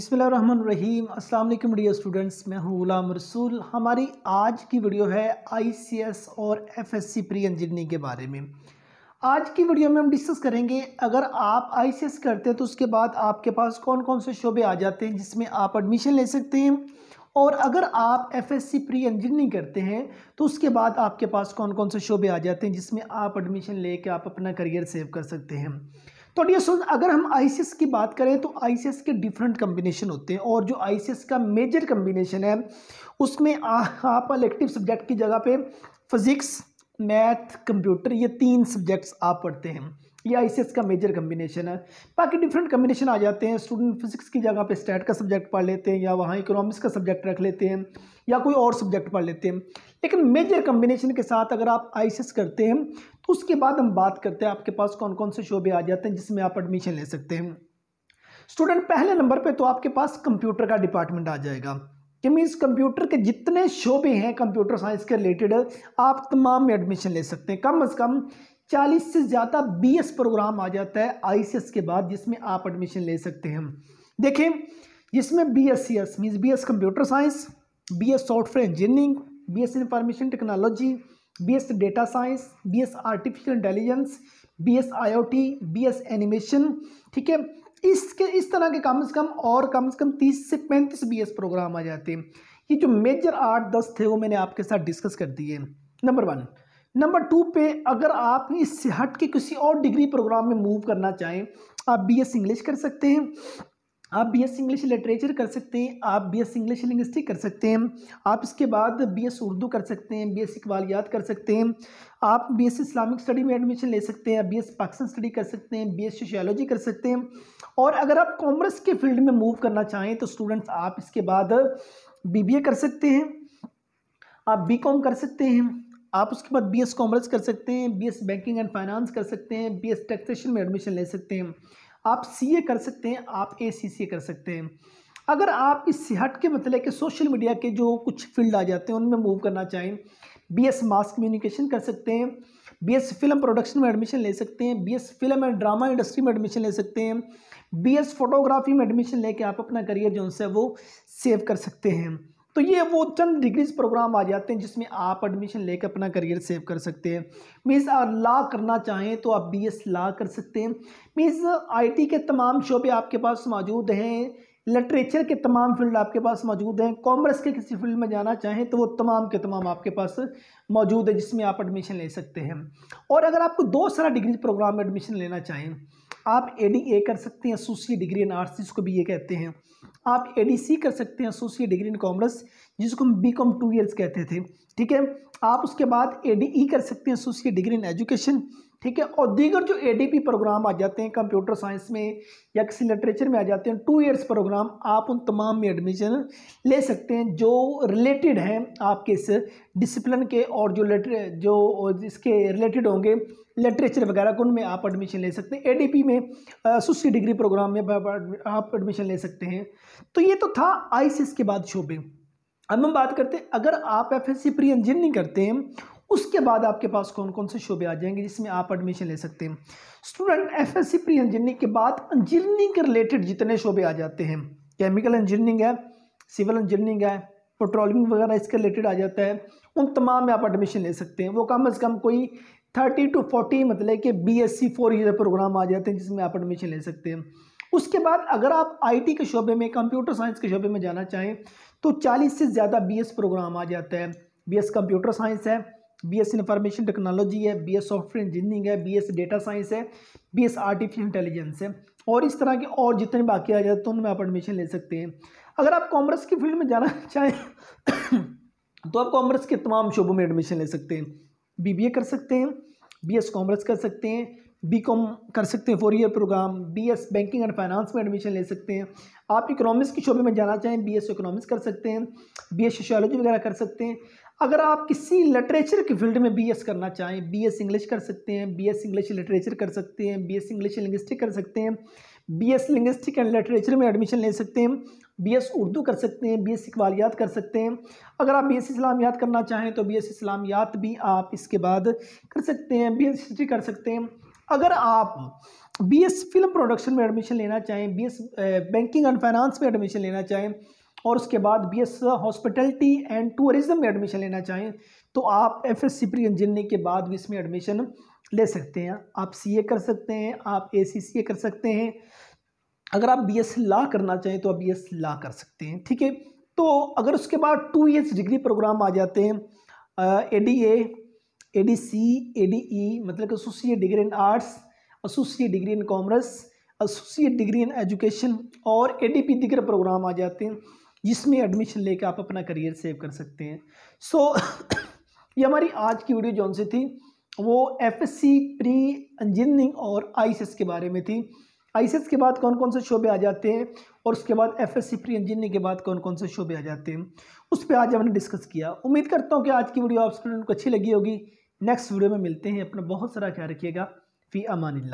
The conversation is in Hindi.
बिसमीम अस्सलाम वालेकुम डियर स्टूडेंट्स मैं हूं गुलाम रसूल हमारी आज की वीडियो है आईसीएस और एफएससी प्री इंजीनियरिंग के बारे में आज की वीडियो में हम डिस्कस करेंगे अगर आप आईसीएस करते हैं तो उसके बाद आपके पास कौन कौन से शोबे आ जाते हैं जिसमें आप एडमिशन ले सकते हैं और अगर आप सी प्री इंजीनियरिंग करते हैं तो उसके बाद आपके पास कौन कौन से शोबे आ जाते हैं जिसमें आप एडमिशन ले आप अपना करियर सेव कर सकते हैं तो डी सोच अगर हम आई की बात करें तो आई के डिफरेंट कम्बिनेशन होते हैं और जो आई का मेजर कम्बिनेशन है उसमें आ, आप अलेक्टिव सब्जेक्ट की जगह पे फिज़िक्स मैथ कंप्यूटर ये तीन सब्जेक्ट्स आप पढ़ते हैं या आई का मेजर कम्बिनेशन है बाकी डिफरेंट कम्बिनेशन आ जाते हैं स्टूडेंट फिजिक्स की जगह पे स्टैट का सब्जेक्ट पढ़ लेते हैं या वहाँ इकोनॉमिक्स का सब्जेक्ट रख लेते हैं या कोई और सब्जेक्ट पढ़ लेते हैं लेकिन मेजर कम्बिनेशन के साथ अगर आप आई करते हैं तो उसके बाद हम बात करते हैं आपके पास कौन कौन से शोबे आ जाते हैं जिसमें आप एडमिशन ले सकते हैं स्टूडेंट पहले नंबर पर तो आपके पास कंप्यूटर का डिपार्टमेंट आ जाएगा कि मीन्स कंप्यूटर के जितने शोबे हैं कंप्यूटर साइंस के रिलेटेड आप तमाम में एडमिशन ले सकते हैं कम अज़ कम चालीस से ज़्यादा एस प्रोग्राम आ जाता है एस के बाद जिसमें आप एडमिशन ले सकते हैं देखें इसमें B S C S means B S computer science B S software engineering B S information technology B S data science B S artificial intelligence B S I O T B S animation ठीक है इसके इस तरह के कम से कम और कम से कम तीस से पैंतीस बी एस प्रोग्राम आ जाते हैं ये जो मेजर आठ दस थे वो मैंने आपके साथ डिस्कस कर दिए नंबर वन नंबर टू पे अगर आप इससे हट के किसी और डिग्री प्रोग्राम में मूव करना चाहें आप बी एस इंग्लिश कर सकते हैं आप बी एस इंग्लिश लिटरेचर कर सकते हैं आप बी एस इंग्लिश लिंग्विस्टिक कर सकते हैं आप इसके बाद बी एस उर्दू कर सकते हैं बी एस इकबालियात कर सकते हैं आप बी एस इस्लामिक स्टडी में एडमिशन ले सकते हैं बी एस पाकिस्तान स्टडी कर सकते हैं बी एस सोशियोलॉजी कर सकते हैं और अगर आप कॉमर्स के फील्ड में मूव करना चाहें तो स्टूडेंट्स आप इसके बाद बी बी ए कर सकते हैं आप बी कॉम कर सकते हैं आप उसके बाद बी एस कॉमर्स कर सकते हैं B S banking and finance कर सकते हैं बी एस टैक्सेशन में एडमिशन ले सकते हैं आप सी ए कर सकते हैं आप ए सी सी ए कर सकते हैं अगर आप इस हट के मतलब के सोशल मीडिया के जो कुछ फील्ड आ जाते हैं उनमें मूव करना चाहें बी एस मास कम्युनिकेशन कर सकते हैं बी एस फिल्म प्रोडक्शन में एडमिशन ले सकते हैं B S film and drama industry में एडमिशन ले सकते हैं बी एस फोटोग्राफी में एडमिशन लेके आप अपना करियर जो है वो सेव कर सकते हैं तो ये वो चंद डिग्रीज प्रोग्राम आ जाते हैं जिसमें आप एडमिशन लेकर अपना करियर सेव कर सकते हैं मीन्स आप करना चाहें तो आप बी एस ला कर सकते हैं मीन्स आईटी के तमाम शोबे आपके पास मौजूद हैं लिटरेचर के तमाम फील्ड आपके पास मौजूद हैं कॉमर्स के किसी फील्ड में जाना चाहें तो वो तमाम के तमाम आपके पास मौजूद है जिसमें आप एडमिशन ले सकते हैं और अगर आपको दो सारा डिग्री प्रोग्राम में एडमिशन लेना चाहें आप ए डी ए कर सकते हैं एसोसिएट डिग्री इन आर्ट्स जिसको भी ये कहते हैं आप ए डी सी कर सकते हैं एसोसिएट डिग्री इन कॉमर्स जिसको हम बी कॉम टू ईयर्स कहते थे ठीक है आप उसके बाद ए डी ई कर सकते हैं एसोसिएट डिग्री इन एजुकेशन ठीक है और दीगर जो ए डी पी प्रोग्राम आ जाते हैं कंप्यूटर साइंस में या किसी लिटरेचर में आ जाते हैं टू ईयर्स प्रोग्राम आप उन तमाम में एडमिशन ले सकते हैं जो रिलेटेड हैं आपके इस डिसिप्लिन के और जो लिटरे जो इसके रिलेटेड होंगे लिटरेचर वगैरह को उनमें आप एडमिशन ले सकते हैं ए डी पी में एसोसिएट डिग्री प्रोग्राम में आप एडमिशन ले सकते हैं तो ये तो था एस के बाद शोबे अब हम बात करते हैं अगर आप F S C pre engineering करते हैं उसके बाद आपके पास कौन कौन से शोबे आ जाएंगे जिसमें आप एडमिशन ले सकते हैं student F S C pre engineering के बाद इंजीनियरिंग के रिलेटेड जितने शोबे आ जाते हैं केमिकल इंजीनियरिंग है सिविल इंजीनियरिंग है पेट्रोलिंग वगैरह इसके रिलेटेड आ जाता है उन तमाम में आप एडमिशन ले सकते हैं वो कम अज़ कम कोई थर्टी टू फोर्टी मतलब कि B S C four year program आ जाते हैं जिसमें आप एडमिशन ले सकते हैं उसके बाद अगर आप आईटी के शोबे में कंप्यूटर साइंस के शोबे में जाना चाहें तो 40 से ज़्यादा बीएस प्रोग्राम आ जाता है बीएस कंप्यूटर साइंस है बीएस इंफॉर्मेशन टेक्नोलॉजी है बीएस सॉफ्टवेयर इंजीनियरिंग है बीएस डेटा साइंस है बीएस आर्टिफिशियल इंटेलिजेंस है और इस तरह के और जितने बाकी आ जाते हैं तो उनमें आप एडमिशन ले सकते हैं अगर आप कॉमर्स की फील्ड में जाना चाहें तो आप कॉमर्स के तमाम शोबों में एडमिशन ले सकते हैं बी कर सकते हैं बी कॉमर्स कर सकते हैं बी कॉम कर सकते हैं four year program B S banking and finance में एडमिशन ले सकते हैं आप इकोनॉमिक्स के शोबे में जाना चाहें बी एस इकोनॉमिक्स कर सकते हैं बी एस सोशलॉजी वगैरह कर सकते हैं अगर आप किसी लिटरेचर के फील्ड में बी एस करना चाहें बी एस इंग्लिश कर सकते हैं बी एस इंग्लिश लिटरेचर कर सकते हैं बी एस इंग्लिश लिंग्विस्टिक कर सकते हैं B S linguistic and literature में एडमिशन ले सकते हैं बी एस उर्दू कर सकते हैं बी एस इकबालियात कर सकते हैं अगर आप बी एस याद करना चाहें तो बी एस इस्लामियात भी आप इसके बाद कर सकते हैं बी एस हिस्ट्री कर सकते हैं अगर आप बी एस फिल्म प्रोडक्शन में एडमिशन लेना चाहें B S banking and finance में एडमिशन लेना चाहें और उसके बाद B S hospitality and tourism में एडमिशन लेना चाहें तो आप F S C pre engineering के बाद भी इसमें एडमिशन ले सकते हैं आप सी ए कर सकते हैं आप ए सी सी ए कर सकते हैं अगर आप बी एस ला करना चाहें तो आप बी एस ला कर सकते हैं ठीक है तो अगर उसके बाद टू ईयर्स डिग्री प्रोग्राम आ जाते हैं A D A A D C A D E मतलब कि associate degree in arts associate degree in commerce associate degree in education और A D P degree program आ जाते हैं जिसमें एडमिशन लेकर आप अपना करियर सेव कर सकते हैं सो so, ये हमारी आज की वीडियो जौन सी थी वो F S C pre engineering और आई एस के बारे में थी आई सी एस के बाद कौन कौन से शोबे आ जाते हैं और उसके बाद F S C pre engineering के बाद कौन कौन से शोबे आ जाते हैं उस पर आज हमने डिस्कस किया उम्मीद करता हूँ कि आज की वीडियो आप स्टूडेंट को अच्छी लगी होगी नेक्स्ट वीडियो में मिलते हैं अपना बहुत सारा ख्याल रखिएगा फ़ी अमान